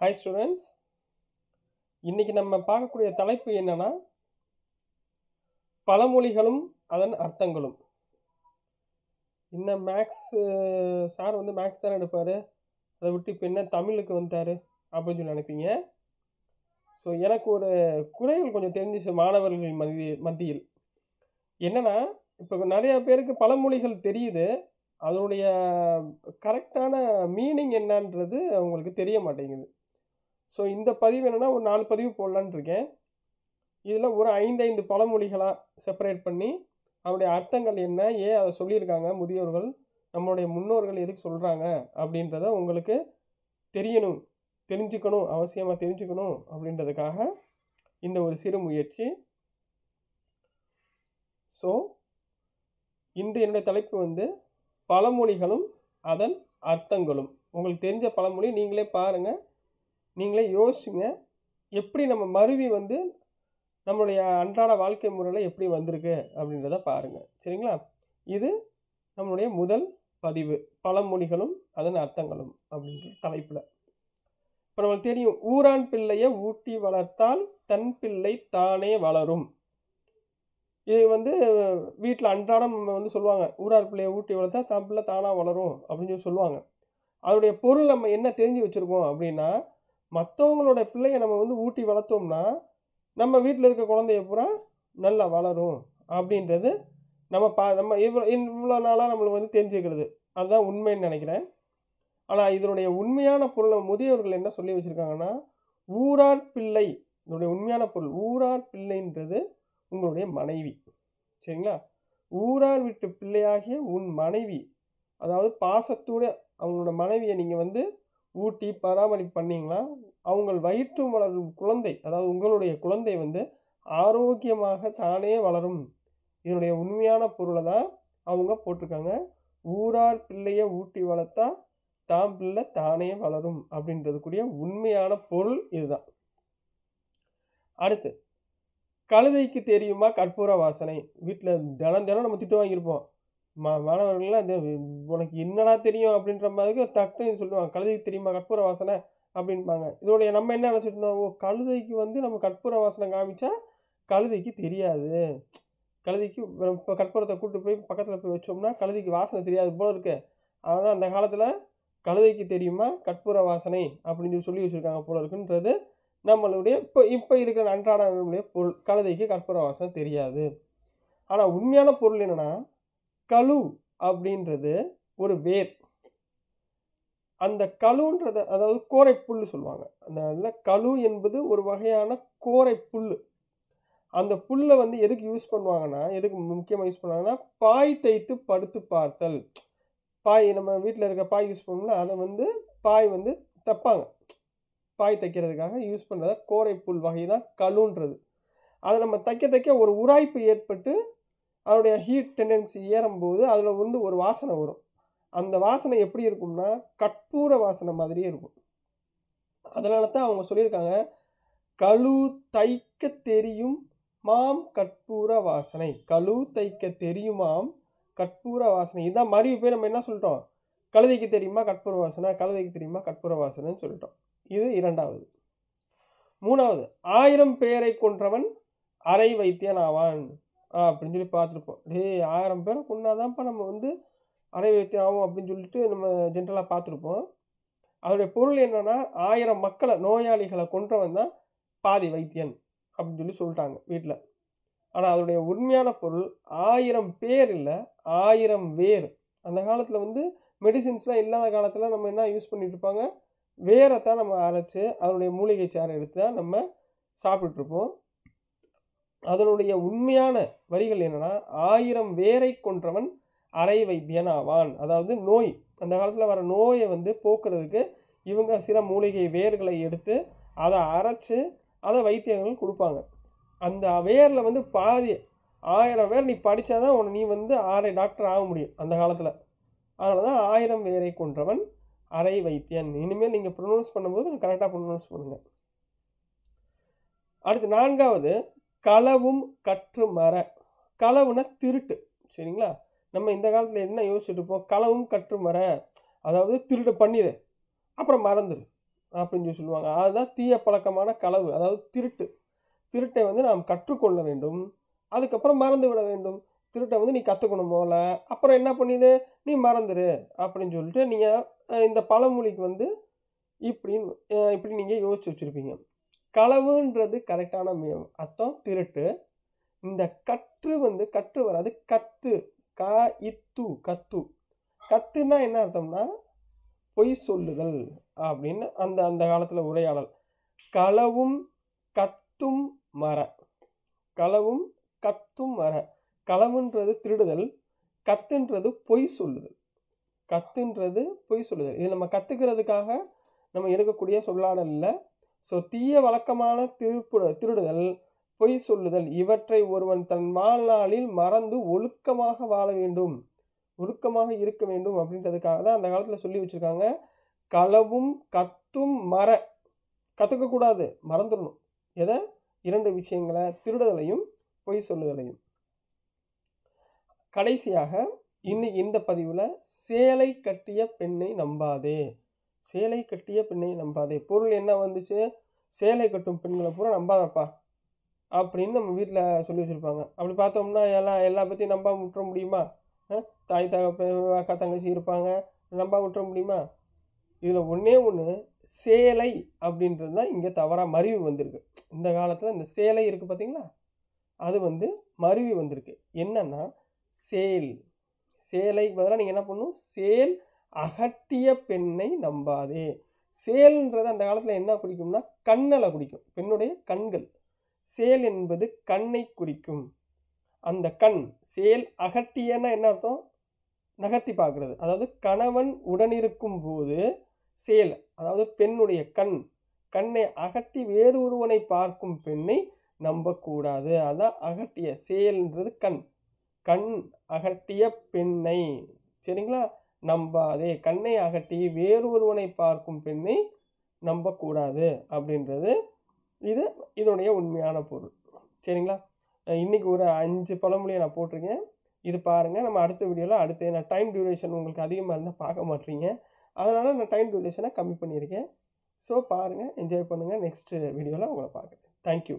hi students இன்றைக்கி நம்ம பார்க்கக்கூடிய தலைப்பு என்னென்னா பழமொழிகளும் அதன் அர்த்தங்களும் இன்னும் மேக்ஸ் சார் வந்து மேக்ஸ் தானே எடுப்பார் அதை விட்டு இப்போ என்ன தமிழுக்கு வந்தார் அப்படின்னு சொல்லி நினைப்பீங்க ஸோ எனக்கு ஒரு குறைகள் கொஞ்சம் தெரிஞ்சிச்சு மாணவர்கள் மத்திய மத்தியில் என்னென்னா இப்போ நிறையா பேருக்கு பழமொழிகள் தெரியுது அதனுடைய கரெக்டான மீனிங் என்னன்றது அவங்களுக்கு தெரிய மாட்டேங்குது ஸோ இந்த பதிவு என்னென்னா ஒரு நாலு பதிவு போடலான் இருக்கேன் இதில் ஒரு ஐந்தைந்து பழமொழிகளாக செப்பரேட் பண்ணி அவனுடைய அர்த்தங்கள் என்ன ஏன் அதை சொல்லியிருக்காங்க முதியோர்கள் நம்மளுடைய முன்னோர்கள் எதுக்கு சொல்கிறாங்க அப்படின்றத உங்களுக்கு தெரியணும் தெரிஞ்சுக்கணும் அவசியமாக தெரிஞ்சுக்கணும் அப்படின்றதுக்காக இந்த ஒரு சிறு முயற்சி ஸோ இன்று என்னுடைய தலைப்பு வந்து பழமொழிகளும் அதன் அர்த்தங்களும் உங்களுக்கு தெரிஞ்ச பழமொழி நீங்களே பாருங்கள் நீங்களே யோசிச்சுங்க எப்படி நம்ம மருவி வந்து நம்மளுடைய அன்றாட வாழ்க்கை முறையில் எப்படி வந்திருக்கு அப்படின்றத பாருங்கள் சரிங்களா இது நம்மளுடைய முதல் பதிவு பழமொழிகளும் அதன் அர்த்தங்களும் அப்படின்ற தலைப்பில் இப்போ நம்மளுக்கு தெரியும் ஊரான் பிள்ளையை ஊட்டி வளர்த்தால் தன் பிள்ளை தானே வளரும் இது வந்து வீட்டில் அன்றாடம் நம்ம வந்து சொல்லுவாங்க ஊரார் பிள்ளையை ஊட்டி வளர்த்தா தன் பிள்ளை தானாக வளரும் அப்படின்னு சொல்லி சொல்லுவாங்க அதனுடைய பொருள் நம்ம என்ன தெரிஞ்சு வச்சுருக்கோம் அப்படின்னா மற்றவங்களோட பிள்ளையை நம்ம வந்து ஊட்டி வளர்த்தோம்னா நம்ம வீட்டில் இருக்க குழந்தைய பூரா நல்லா வளரும் அப்படின்றது நம்ம பா நம்ம இவ்வளோ இவ்வளோ நாளாக நம்மளுக்கு வந்து தெரிஞ்சுக்கிறது அதுதான் உண்மைன்னு நினைக்கிறேன் ஆனால் இதனுடைய உண்மையான பொருள் முதியவர்கள் என்ன சொல்லி வச்சுருக்காங்கன்னா ஊரார் பிள்ளை இதனுடைய உண்மையான பொருள் ஊரார் பிள்ளைன்றது உங்களுடைய மனைவி சரிங்களா ஊரார் விட்டு பிள்ளையாகிய உன் மனைவி அதாவது பாசத்தோடு அவங்களோட மனைவியை நீங்கள் வந்து ஊட்டி பராமரிப்பு பண்ணிங்கன்னா அவங்கள் வயிற்று வளரும் குழந்தை அதாவது உங்களுடைய குழந்தை வந்து ஆரோக்கியமாக தானே வளரும் இதனுடைய உண்மையான பொருளை தான் அவங்க போட்டிருக்காங்க ஊரார் பிள்ளைய ஊட்டி வளர்த்தா தாம் பிள்ளை தானே வளரும் கூடிய உண்மையான பொருள் இதுதான் அடுத்து கழுதைக்கு தெரியுமா கற்பூர வாசனை வீட்டில் தினம் தினம் நம்ம திட்டு வாங்கியிருப்போம் மா மாணவர்கள்லாம் இந்த உனக்கு என்னடா தெரியும் அப்படின்ற மாதிரி டக்குன்னு சொல்லுவாங்க கழுதைக்கு தெரியுமா கற்பூர வாசனை அப்படின்பாங்க இதோடைய நம்ம என்ன நினச்சிட்டு இருந்தோம் ஓ கழுதைக்கு வந்து நம்ம கற்பூர வாசனை காமிச்சா கழுதைக்கு தெரியாது கழுதைக்கு இப்போ கற்பூரத்தை கூப்பிட்டு போய் பக்கத்தில் போய் வச்சோம்னா கழுதைக்கு வாசனை தெரியாது போல இருக்கு அதனால் அந்த காலத்தில் கழுதைக்கு தெரியுமா கற்பூர வாசனை அப்படின்னு சொல்லி வச்சுருக்காங்க போல இருக்குன்றது நம்மளுடைய இப்போ இப்போ இருக்கிற அன்றாட நம்மளுடைய பொருள் கழுதைக்கு கற்பூர வாசனை தெரியாது ஆனால் உண்மையான பொருள் என்னென்னா கழு அப்படின்றது ஒரு வேர் அந்த கழுன்றத அதாவது கோரை புல் சொல்லுவாங்க அந்த அதில் கழு என்பது ஒரு வகையான கோரை புல்லு அந்த புல்லை வந்து எதுக்கு யூஸ் பண்ணுவாங்கன்னா எதுக்கு முக்கியமாக யூஸ் பண்ணுவாங்கன்னா பாய் தைத்து படுத்து பார்த்தல் பாய் நம்ம வீட்டில் இருக்க பாய் யூஸ் பண்ணோம்னா அதை வந்து பாய் வந்து தைப்பாங்க பாய் தைக்கிறதுக்காக யூஸ் பண்ணுறத கோரை புல் வகை தான் கழுன்றது அதை நம்ம தைக்க தைக்க ஒரு உராய்ப்பு ஏற்பட்டு அதனுடைய ஹீட் டெண்டன்சி ஏறும்போது அதில் வந்து ஒரு வாசனை வரும் அந்த வாசனை எப்படி இருக்கும்னா கற்பூர வாசனை மாதிரியே இருக்கும் அதனால தான் அவங்க சொல்லியிருக்காங்க கழு தைக்க தெரியும் மாம் கற்பூர வாசனை கழு தைக்க தெரியுமாம் கற்பூர வாசனை இதான் மறுபடியும் போய் நம்ம என்ன சொல்லிட்டோம் கழுதைக்கு தெரியுமா கற்பூர வாசனை கழுதைக்கு தெரியுமா கற்பூர வாசனைன்னு சொல்லிட்டோம் இது இரண்டாவது மூணாவது ஆயிரம் பேரை கொன்றவன் அரை வைத்தியன் ஆவான் அப்படின்னு சொல்லி பார்த்துருப்போம் டே ஆயிரம் பேரை கொண்டாதான்ப்பா நம்ம வந்து அரை வைத்தியம் ஆகும் அப்படின்னு சொல்லிட்டு நம்ம ஜென்ரலாக பார்த்துருப்போம் அதோடைய பொருள் என்னென்னா ஆயிரம் மக்களை நோயாளிகளை கொன்றவன் தான் பாதி வைத்தியன் அப்படின்னு சொல்லி சொல்லிட்டாங்க வீட்டில் ஆனால் அதோடைய உண்மையான பொருள் ஆயிரம் பேர் இல்லை ஆயிரம் வேர் அந்த காலத்தில் வந்து மெடிசின்ஸ்லாம் இல்லாத காலத்தில் நம்ம என்ன யூஸ் பண்ணிகிட்டு இருப்பாங்க வேரை தான் நம்ம அரைச்சி அதனுடைய மூலிகை சாரை எடுத்து தான் நம்ம சாப்பிட்டுட்ருப்போம் அதனுடைய உண்மையான வரிகள் என்னென்னா ஆயிரம் வேரை கொன்றவன் அரை வைத்தியனாவான் அதாவது நோய் அந்த காலத்தில் வர நோயை வந்து போக்குறதுக்கு இவங்க சில மூலிகை வேர்களை எடுத்து அதை அரைச்சி அதை வைத்தியங்கள் கொடுப்பாங்க அந்த வேரில் வந்து பாதி ஆயிரம் வேர் நீ படித்தா தான் உன நீ வந்து ஆரை டாக்டர் ஆக முடியும் அந்த காலத்தில் அதனால தான் ஆயிரம் வேரை கொன்றவன் அரை வைத்தியன் இனிமேல் நீங்கள் ப்ரொனவுன்ஸ் பண்ணும்போது கரெக்டாக ப்ரொனவுன்ஸ் பண்ணுங்கள் அடுத்து நான்காவது களவும் கற்று மர களவுனா திருட்டு சரிங்களா நம்ம இந்த காலத்தில் என்ன யோசிச்சுட்டு இருப்போம் களவும் கற்று மர அதாவது திருட்டு பண்ணிடு அப்புறம் மறந்துடு அப்படின்னு சொல்லி சொல்லுவாங்க அதுதான் தீய பழக்கமான களவு அதாவது திருட்டு திருட்டை வந்து நாம் கற்றுக்கொள்ள வேண்டும் அதுக்கப்புறம் மறந்து விட வேண்டும் திருட்டை வந்து நீ கற்றுக்கணும் போல அப்புறம் என்ன பண்ணிடு நீ மறந்துடு அப்படின்னு சொல்லிட்டு நீங்கள் இந்த பழமொழிக்கு வந்து இப்படின்னு இப்படி நீங்கள் யோசிச்சு வச்சுருப்பீங்க களவுன்றது கரெக்டான அர்த்தம் திருட்டு இந்த கற்று வந்து கற்று வராது கத்து க இத்து கத்து கத்துனா என்ன அர்த்தம்னா பொய் சொல்லுதல் அப்படின்னு அந்த அந்த காலத்தில் உரையாடல் களவும் கத்தும் மர களவும் கத்தும் மர களவுன்றது திருடுதல் கத்துன்றது பொய் சொல்லுதல் கத்துன்றது பொய் சொல்லுதல் இது நம்ம கற்றுக்கிறதுக்காக நம்ம எடுக்கக்கூடிய சொல்லாடல்ல ஸோ தீய வழக்கமான திருப்புட திருடுதல் பொய் சொல்லுதல் இவற்றை ஒருவன் தன் வாழ்நாளில் மறந்து ஒழுக்கமாக வாழ வேண்டும் ஒழுக்கமாக இருக்க வேண்டும் அப்படின்றதுக்காக தான் அந்த காலத்தில் சொல்லி வச்சுருக்காங்க களவும் கத்தும் மர கற்றுக்கக்கூடாது மறந்துடணும் எதை இரண்டு விஷயங்களை திருடுதலையும் பொய் சொல்லுதலையும் கடைசியாக இன்னைக்கு இந்த பதிவில் சேலை கட்டிய பெண்ணை நம்பாதே சேலை கட்டிய பெண்ணை நம்பாதே பொருள் என்ன வந்துச்சு சேலை கட்டும் பெண்களை பூரா நம்பாதப்பா அப்படின்னு நம்ம வீட்டில் சொல்லி வச்சுருப்பாங்க அப்படி பார்த்தோம்னா எல்லாம் எல்லா பற்றியும் நம்ப விட்டுற முடியுமா தாய் தகப்ப அக்கா தங்கச்சி இருப்பாங்க நம்ப விட்டுற முடியுமா இதில் ஒன்றே ஒன்று சேலை அப்படின்றது தான் இங்கே தவறாக மருவி வந்திருக்கு இந்த காலத்தில் இந்த சேலை இருக்குது பார்த்தீங்களா அது வந்து மருவி வந்திருக்கு என்னென்னா சேல் சேலைக்கு பதிலாக நீங்கள் என்ன பண்ணணும் சேல் அகட்டிய பெண்ணை நம்பாதே சேல்ன்றது அந்த காலத்தில் என்ன குறிக்கும்னா கண்ணலை குறிக்கும் பெண்ணுடைய கண்கள் சேல் என்பது கண்ணை குறிக்கும் அந்த கண் சேல் அகட்டியன்னா என்ன அர்த்தம் நகர்த்தி பார்க்குறது அதாவது கணவன் உடனிருக்கும் போது சேல் அதாவது பெண்ணுடைய கண் கண்ணை அகட்டி வேறு ஒருவனை பார்க்கும் பெண்ணை நம்பக்கூடாது அதான் அகட்டிய சேல்ன்றது கண் கண் அகட்டிய பெண்ணை சரிங்களா நம்பாதே கண்ணை அகட்டி வேறொருவனை பார்க்கும் பெண்ணை நம்பக்கூடாது அப்படின்றது இது இதனுடைய உண்மையான பொருள் சரிங்களா இன்றைக்கி ஒரு அஞ்சு பழமொழியை நான் போட்டிருக்கேன் இது பாருங்கள் நம்ம அடுத்த வீடியோவில் அடுத்த நான் டைம் டியூரேஷன் உங்களுக்கு அதிகமாக இருந்தால் பார்க்க மாட்டீங்க அதனால் நான் டைம் டியூரேஷனை கம்மி பண்ணியிருக்கேன் ஸோ பாருங்கள் என்ஜாய் பண்ணுங்கள் நெக்ஸ்ட் வீடியோவில் உங்களை பார்க்குறேன் தேங்க்யூ